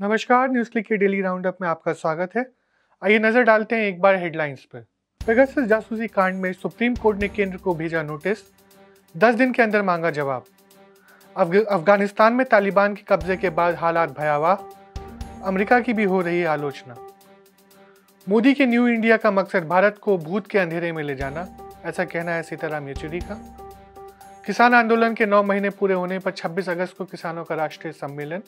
नमस्कार न्यूज क्लिक के daily roundup में आपका स्वागत है आइए नजर डालते हैं एक बार हेडलाइंस पर पेगासस जासूसी कांड में सुप्रीम कोर्ट ने केंद्र को भेजा नोटिस दस दिन के अंदर मांगा जवाब अफगानिस्तान में तालिबान के कब्जे के बाद हालात भयावह अमेरिका की भी हो रही आलोचना मोदी के न्यू इंडिया का मकसद भारत को भूत के अंधेरे में ले जाना ऐसा कहना है सीताराम येचुरी का किसान आंदोलन के नौ महीने पूरे होने पर 26 अगस्त को किसानों का राष्ट्रीय सम्मेलन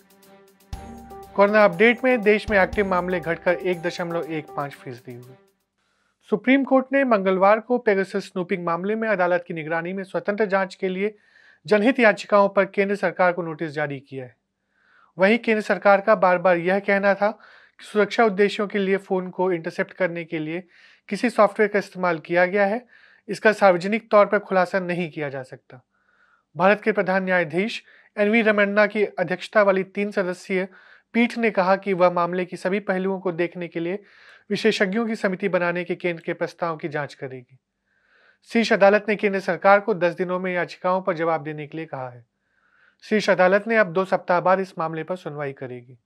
कोरोना अपडेट में देश में एक्टिव मामले घटकर एक दशमलव एक पाँच फीसदी हुए सुप्रीम कोर्ट ने मंगलवार को पेगस स्नूपिंग मामले में अदालत की निगरानी में स्वतंत्र जांच के लिए जनहित याचिकाओं पर केंद्र सरकार को नोटिस जारी किया है वहीं केंद्र सरकार का बार बार यह कहना था कि सुरक्षा उद्देश्यों के लिए फ़ोन को इंटरसेप्ट करने के लिए किसी सॉफ्टवेयर का इस्तेमाल किया गया है इसका सार्वजनिक तौर पर खुलासा नहीं किया जा सकता भारत के प्रधान न्यायाधीश एन वी रमन्ना की अध्यक्षता वाली तीन सदस्यीय पीठ ने कहा कि वह मामले की सभी पहलुओं को देखने के लिए विशेषज्ञों की समिति बनाने के केंद्र के प्रस्ताव की जांच करेगी शीर्ष अदालत ने केंद्र सरकार को दस दिनों में याचिकाओं पर जवाब देने के लिए कहा है शीर्ष अदालत ने अब दो सप्ताह बाद इस मामले पर सुनवाई करेगी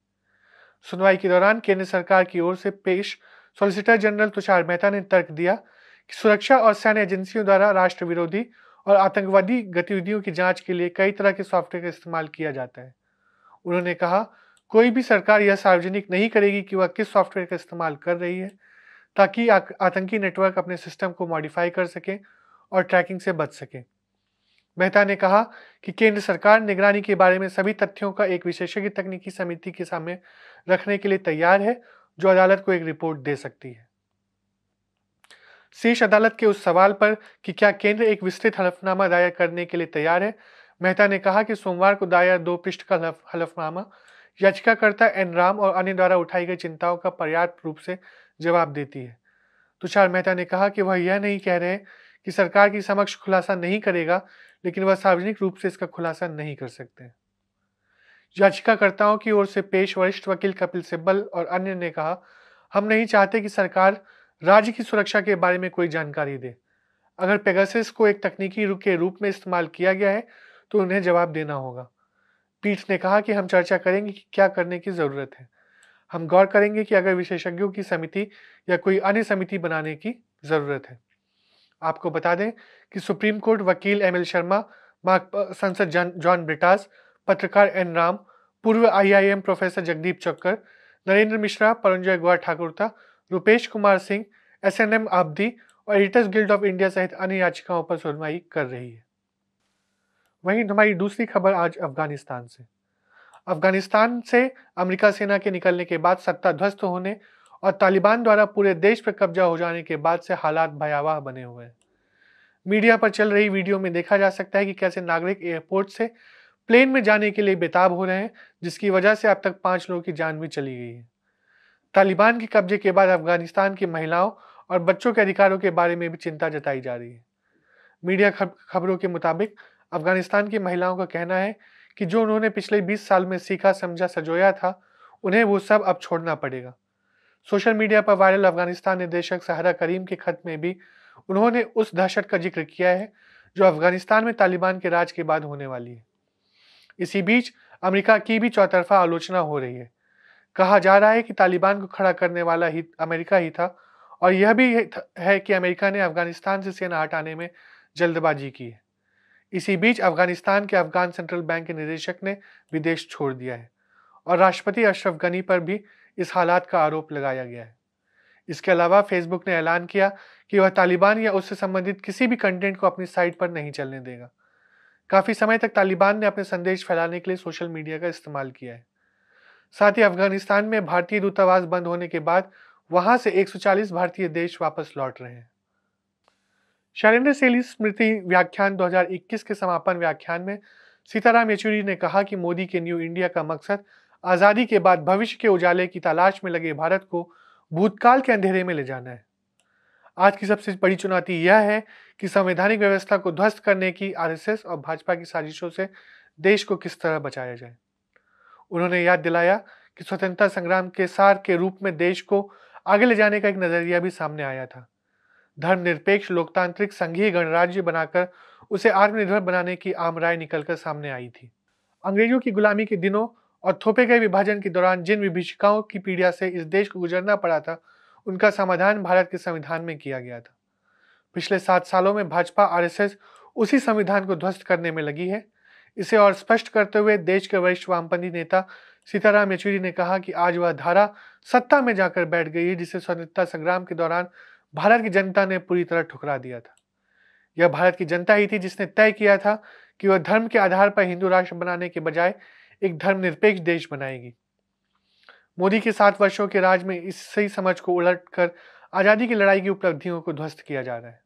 सुनवाई के दौरान केंद्र सरकार की ओर से पेश सॉलिसिटर जनरल तुषार मेहता ने तर्क दिया कि सुरक्षा और सैन्य एजेंसियों द्वारा राष्ट्र विरोधी और आतंकवादी गतिविधियों की जांच के लिए कई तरह के सॉफ्टवेयर का इस्तेमाल किया जाता है उन्होंने कहा कोई भी सरकार यह सार्वजनिक नहीं करेगी कि वह किस सॉफ्टवेयर का इस्तेमाल कर रही है ताकि आतंकी नेटवर्क अपने सिस्टम को मॉडिफाई कर सके और ट्रैकिंग से बच सके मेहता ने कहा कि केंद्र सरकार निगरानी के बारे में सभी तथ्यों का एक विशेषज्ञ तकनीकी समिति के सामने रखने के लिए तैयार है जो अदालत को एक रिपोर्ट दे सकती है शीर्ष अदालत के उस सवाल पर कि क्या केंद्र एक विस्तृत हलफनामा दायर करने के लिए तैयार है मेहता ने कहा कि सोमवार को दायर दो पृष्ठ का हलफनामा हलफ याचिकाकर्ता एनराम और अन्य द्वारा उठाई गई चिंताओं का पर्याप्त रूप से जवाब देती है तुषार मेहता ने कहा कि वह यह नहीं कह रहे कि सरकार के समक्ष खुलासा नहीं करेगा लेकिन वह सार्वजनिक रूप से इसका खुलासा नहीं कर सकते याचिकाकर्ताओं की ओर से पेश वरिष्ठ वकील कपिल सिब्बल और अन्य ने कहा हम नहीं चाहते कि सरकार राज्य की सुरक्षा के बारे में कोई जानकारी दे अगर पेगासिस को एक तकनीकी के रूप में इस्तेमाल किया गया है तो उन्हें जवाब देना होगा पीठ ने कहा कि हम चर्चा करेंगे कि क्या करने की ज़रूरत है हम गौर करेंगे कि अगर विशेषज्ञों की समिति या कोई अन्य समिति बनाने की ज़रूरत है आपको बता दें कि सुप्रीम कोर्ट वकील एम एल शर्मा सांसद जॉन ब्रिटास पत्रकार एन राम पूर्व आईआईएम प्रोफेसर जगदीप चक्कर Narendra Mishra Paranjoy Guha Thakurta Rupesh Kumar Singh S N M Abdi और एडिटर्स गिल्ड ऑफ इंडिया सहित अन्य याचिकाओं पर सुनवाई कर रही है वहीं हमारी दूसरी खबर आज अफगानिस्तान से अफगानिस्तान से अमेरिका सेना के निकलने के बाद सत्ता ध्वस्त होने और तालिबान द्वारा पूरे देश पर कब्जा हो जाने के बाद से हालात भयावह बने हुए हैं मीडिया पर चल रही वीडियो में देखा जा सकता है कि कैसे नागरिक एयरपोर्ट से प्लेन में जाने के लिए बेताब हो रहे हैं जिसकी वजह से अब तक पांच लोगों की जान भी चली गई है तालिबान के कब्जे के बाद अफगानिस्तान की महिलाओं और बच्चों के अधिकारों के बारे में भी चिंता जताई जा रही है मीडिया खबरों के मुताबिक अफगानिस्तान की महिलाओं का कहना है कि जो उन्होंने पिछले 20 साल में सीखा समझा सजोया था उन्हें वो सब अब छोड़ना पड़ेगा सोशल मीडिया पर वायरल अफगानिस्तान निदेशक सहारा करीम के खत में भी उन्होंने उस दहशत का जिक्र किया है जो अफगानिस्तान में तालिबान के राज के बाद होने वाली है इसी बीच अमेरिका की भी चौतरफा आलोचना हो रही है कहा जा रहा है कि तालिबान को खड़ा करने वाला ही अमेरिका ही था और यह भी है कि अमेरिका ने अफगानिस्तान से सेना हटाने में जल्दबाजी की है इसी बीच अफगानिस्तान के अफगान सेंट्रल बैंक के निदेशक ने विदेश छोड़ दिया है और राष्ट्रपति अशरफ गनी पर भी इस हालात का आरोप लगाया गया है इसके अलावा फेसबुक ने ऐलान किया कि वह तालिबान या उससे संबंधित किसी भी कंटेंट को अपनी साइट पर नहीं चलने देगा काफ़ी समय तक तालिबान ने अपने संदेश फैलाने के लिए सोशल मीडिया का इस्तेमाल किया है साथ ही अफगानिस्तान में भारतीय दूतावास बंद होने के बाद वहां से 140 भारतीय देश वापस लौट रहे हैं शैलेंद्र सेली स्मृति व्याख्यान 2021 के समापन व्याख्यान में सीताराम येचुरी ने कहा कि मोदी के न्यू इंडिया का मकसद आज़ादी के बाद भविष्य के उजाले की तलाश में लगे भारत को भूतकाल के अंधेरे में ले जाना है आज की सबसे बड़ी चुनौती यह है कि संवैधानिक व्यवस्था को ध्वस्त करने की आरएसएस और भाजपा की साजिशों से देश को किस तरह बचाया जाए उन्होंने याद दिलाया कि स्वतंत्रता संग्राम के सार के रूप में देश को आगे ले जाने का एक नज़रिया भी सामने आया था धर्मनिरपेक्ष लोकतांत्रिक संघीय गणराज्य बनाकर उसे आत्मनिर्भर बनाने की आम राय निकलकर सामने आई थी अंग्रेजों की गुलामी के दिनों और थोपे गए विभाजन के दौरान जिन विभिषिकाओं की पीड़ा से इस देश को गुजरना पड़ा था उनका समाधान भारत के संविधान में किया गया था पिछले सात सालों में भाजपा आरएसएस उसी संविधान को ध्वस्त करने में लगी है इसे और स्पष्ट करते हुए देश के वरिष्ठ वामपंथी नेता सीताराम येचुरी ने कहा कि आज वह धारा सत्ता में जाकर बैठ गई है जिसे स्वतंत्रता संग्राम के दौरान भारत की जनता ने पूरी तरह ठुकरा दिया था यह भारत की जनता ही थी जिसने तय किया था कि वह धर्म के आधार पर हिंदू राष्ट्र बनाने के बजाय एक धर्मनिरपेक्ष देश बनाएगी मोदी के सात वर्षों के राज में इस सही समझ को उलट कर आज़ादी की लड़ाई की उपलब्धियों को ध्वस्त किया जा रहा है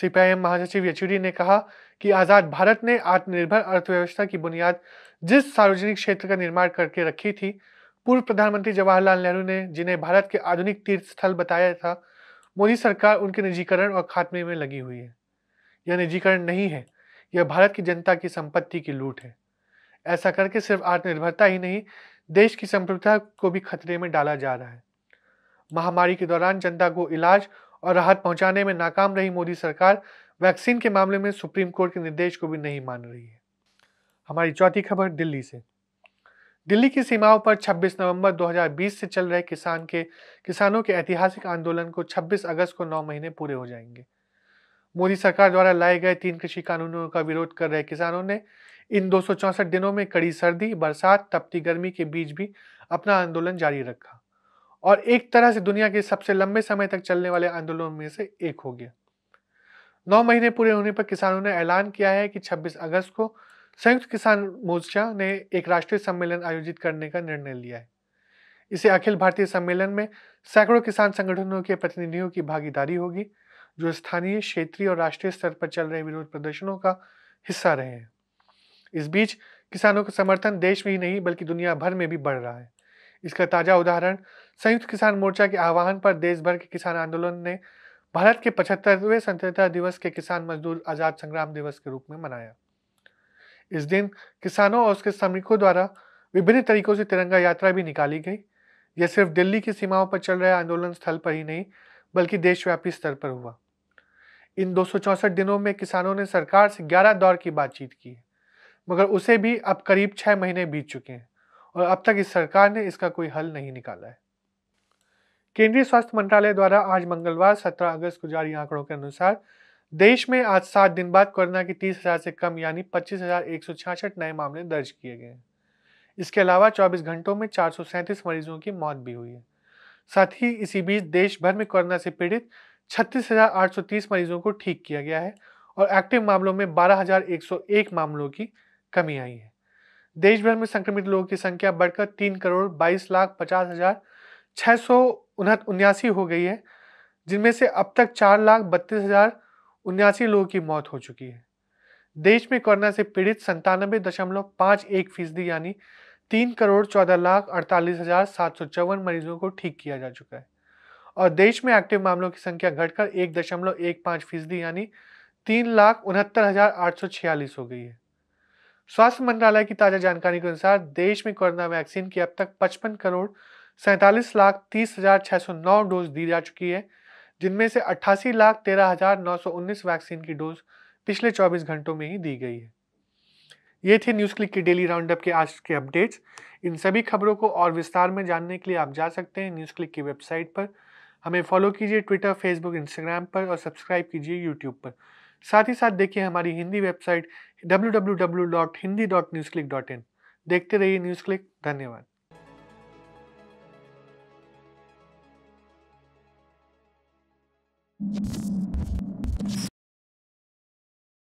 सीपीआईएम महासचिव येचुरी ने कहा कि आज़ाद भारत ने आत्मनिर्भर अर्थव्यवस्था की बुनियाद जिस सार्वजनिक क्षेत्र का निर्माण करके रखी थी पूर्व प्रधानमंत्री जवाहरलाल नेहरू ने जिन्हें भारत के आधुनिक तीर्थ स्थल बताया था मोदी सरकार उनके निजीकरण और खात्मे में लगी हुई है यह निजीकरण नहीं है यह भारत की जनता की संपत्ति की लूट है ऐसा करके सिर्फ आत्मनिर्भरता ही नहीं देश की संप्रभुता को भी खतरे में डाला जा रहा है महामारी के दौरान जनता को इलाज और राहत पहुंचाने में नाकाम रही मोदी सरकार वैक्सीन के मामले में सुप्रीम कोर्ट के निर्देश को भी नहीं मान रही है हमारी चौथी खबर दिल्ली से दिल्ली की सीमाओं पर 26 नवंबर 2020 से चल रहे किसान के किसानों के ऐतिहासिक आंदोलन को 26 अगस्त को नौ महीने पूरे हो जाएंगे मोदी सरकार द्वारा लाए गए तीन कृषि कानूनों का विरोध कर रहे किसानों ने इन दो दिनों में कड़ी सर्दी बरसात तपती गर्मी के बीच भी अपना आंदोलन जारी रखा और एक तरह से दुनिया के सबसे लंबे समय तक चलने वाले आंदोलनों में से एक हो गया नौ महीने पूरे होने पर किसानों ने ऐलान किया है कि 26 अगस्त को संयुक्त किसान मोर्चा ने एक राष्ट्रीय सम्मेलन आयोजित करने का निर्णय लिया है इसे अखिल भारतीय सम्मेलन में सैकड़ों किसान संगठनों के प्रतिनिधियों की भागीदारी होगी जो स्थानीय क्षेत्रीय और राष्ट्रीय स्तर पर चल रहे विरोध प्रदर्शनों का हिस्सा रहे हैं इस बीच किसानों का समर्थन देश में ही नहीं बल्कि दुनिया भर में भी बढ़ रहा है इसका ताजा उदाहरण संयुक्त किसान मोर्चा के आह्वान पर देश भर के किसान आंदोलन ने भारत के पचहत्तरवें स्वतंत्रता दिवस के किसान मजदूर आज़ाद संग्राम दिवस के रूप में मनाया इस दिन किसानों और उसके श्रमिकों द्वारा विभिन्न तरीकों से तिरंगा यात्रा भी निकाली गई यह सिर्फ दिल्ली की सीमाओं पर चल रहे आंदोलन स्थल पर ही नहीं बल्कि देशव्यापी स्तर पर हुआ इन दो दिनों में किसानों ने सरकार से ग्यारह दौर की बातचीत की है मगर उसे भी अब करीब छः महीने बीत चुके हैं और अब तक इस सरकार ने इसका कोई हल नहीं निकाला है केंद्रीय स्वास्थ्य मंत्रालय द्वारा आज मंगलवार 17 अगस्त को जारी आंकड़ों के अनुसार देश में आज सात दिन बाद कोरोना के तीस हजार से कम यानी पच्चीस हजार एक सौ छियासठ नए मामले दर्ज किए गए हैं इसके अलावा 24 घंटों में चार सौ सैंतीस मरीजों की मौत भी हुई है साथ ही इसी बीच देश भर में कोरोना से पीड़ित छत्तीस हजार आठ सौ तीस मरीजों को ठीक किया गया है और एक्टिव मामलों में बारह हजार एक सौ एक मामलों की कमी आई है देश भर में संक्रमित लोगों की संख्या बढ़कर तीन करोड़ बाईस लाख पचास हजार छह सौ उन्यासी हो गई है जिनमें से अब तक चार लाख बत्तीस हजार उन्यासी लोगों की मौत हो चुकी है देश में कोरोना से पीड़ित संतानबे दशमलव पाँच एक फीसदी यानी तीन करोड़ चौदह लाख अड़तालीस हजार सात सौ चौवन मरीजों को ठीक किया जा चुका है और देश में एक्टिव मामलों की संख्या घटकर एक दशमलव एक पाँच फीसदी यानी तीन लाख उनहत्तर हजार आठ सौ छियालीस हो गई है स्वास्थ्य मंत्रालय की ताज़ा जानकारी के अनुसार देश में कोरोना वैक्सीन की अब तक पचपन करोड़ सैंतालीस लाख तीस हजार छह सौ नौ डोज दी जा चुकी है जिनमें से अट्ठासी लाख तेरह हजार नौ सौ उन्नीस वैक्सीन की डोज पिछले चौबीस घंटों में ही दी गई है ये थे न्यूज़ क्लिक की डेली राउंडअप के आज के अपडेट्स इन सभी खबरों को और विस्तार में जानने के लिए आप जा सकते हैं न्यूज़ क्लिक की वेबसाइट पर हमें फॉलो कीजिए ट्विटर फेसबुक इंस्टाग्राम पर और सब्सक्राइब कीजिए यूट्यूब पर साथ ही साथ देखिए हमारी हिंदी वेबसाइट डब्ल्यू देखते रहिए न्यूज़ क्लिक धन्यवाद you